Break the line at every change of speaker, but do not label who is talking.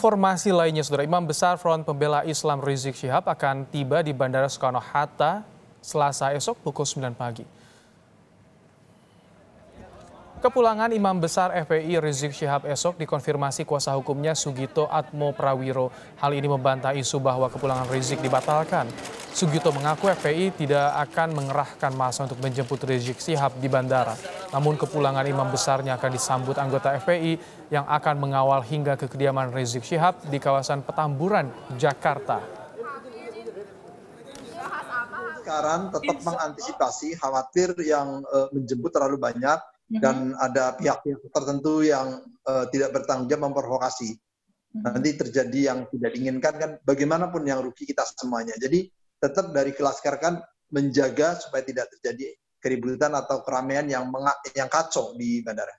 Informasi lainnya, Saudara Imam Besar Front Pembela Islam Rizik Syihab akan tiba di Bandara Soekarno-Hatta Selasa esok pukul 9 pagi. Kepulangan Imam Besar FPI Rizik Syihab esok dikonfirmasi kuasa hukumnya Sugito Atmo Prawiro. Hal ini membantah isu bahwa kepulangan Rizik dibatalkan. Sugito mengaku FPI tidak akan mengerahkan masa untuk menjemput Rizik Sihab di bandara. Namun kepulangan imam besarnya akan disambut anggota FPI yang akan mengawal hingga ke kediaman Rizik Sihab di kawasan Petamburan, Jakarta.
Sekarang tetap mengantisipasi khawatir yang eh, menjemput terlalu banyak mhm. dan ada pihak-pihak tertentu yang eh, tidak bertanggung jawab memprovokasi. Mhm. Nanti terjadi yang tidak diinginkan kan bagaimanapun yang rugi kita semuanya. Jadi tetap dari kelas kan menjaga supaya tidak terjadi keributan atau keramaian yang yang kacau di bandara.